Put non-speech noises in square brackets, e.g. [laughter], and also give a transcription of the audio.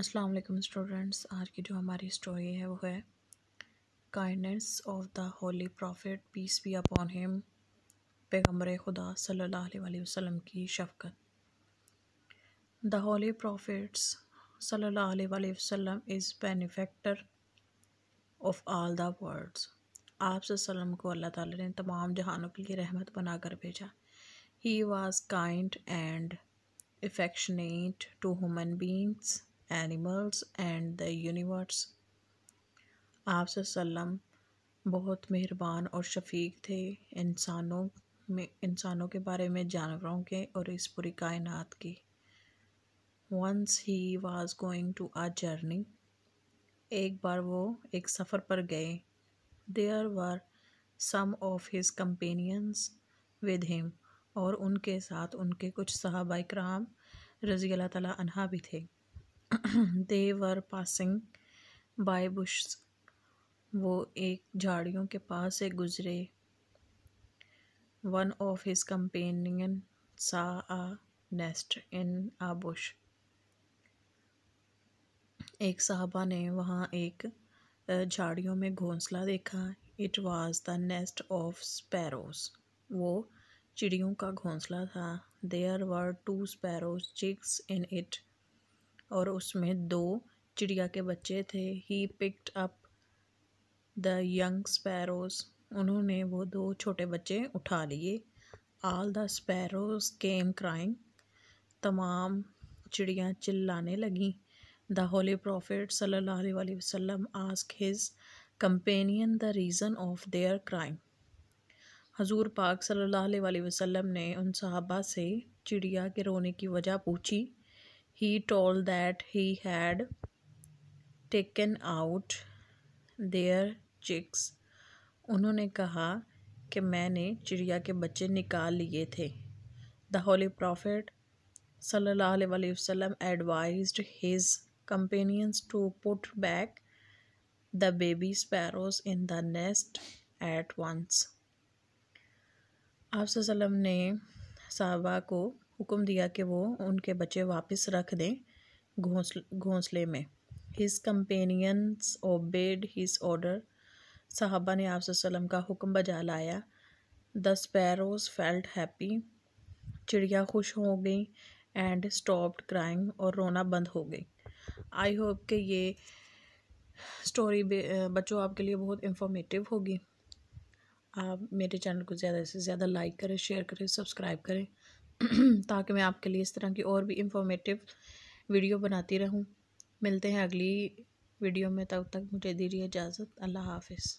अस्सलाम वालेकुम स्टूडेंट्स आज की जो हमारी स्टोरी है वो है kindness of the holy prophet peace be upon him पैगम्बर खुदा सल्लल्लाहु अलैहि वसल्लम की शफकत द होली प्रॉफिट्स सल्लल्लाहु अलैहि वसल्लम is benefactor of all the worlds आप सल्लम को अल्लाह ताला ने तमाम जहानों के लिए रहमत बनाकर भेजा he was kind and affectionate to human beings animals and the universe आप बहुत मेहरबान और शफीक थे इंसानों में इंसानों के बारे में जानवरों के और इस पूरी कायनात की once he was going to a journey एक बार वो एक सफ़र पर गए there were some of his companions with him और उनके साथ उनके कुछ सहाबा कराम रज़ी अल्लाह ताली भी थे दे वर पासिंग बाय बुश्स वो एक झाड़ियों के पास से गुजरे वन ऑफ हिज कंपेनियन सा आ नेस्ट इन आ बुश एक साहबा ने वहाँ एक झाड़ियों में घोंसला देखा it was the nest of sparrows वो चिड़ियों का घोंसला था there were two sparrows chicks in it और उसमें दो चिड़िया के बच्चे थे he picked up the young sparrows उन्होंने वो दो छोटे बच्चे उठा लिए all the sparrows came crying तमाम चिड़ियाँ चिल्लाने लगीं द होली प्रॉफिट सल्ला वसलम ask his companion the reason of their crime हजूर पाक सल्ला वसलम ने उन सहाबा से चिड़िया के रोने की वजह पूछी he told that he had taken out their chicks उन्होंने कहा कि मैंने चिड़िया के बच्चे निकाल लिए थे द होली प्रॉफिट सल्लल्लाहु अलैहि advise his companions to put back the baby sparrows in the nest at once आप ने साहबा को हुक्म दिया कि वो उनके बच्चे वापस रख दें घोंसले घोंसले में his companions obeyed his order साहबा ने आप का हुक्म बजा लाया द स्पैरोज फेल्ट हैप्पी चिड़िया खुश हो गई एंड स्टॉप्ड क्राइंग और रोना बंद हो गई आई होप कि ये स्टोरी बच्चों आपके लिए बहुत इंफॉर्मेटिव होगी आप मेरे चैनल को ज़्यादा से ज़्यादा लाइक करें शेयर करें सब्सक्राइब करें [clears throat] ताकि मैं आपके लिए इस तरह की और भी इंफॉर्मेटिव वीडियो बनाती रहूँ मिलते हैं अगली वीडियो में तब तक मुझे दीजिए इजाज़त अल्लाह हाफिज़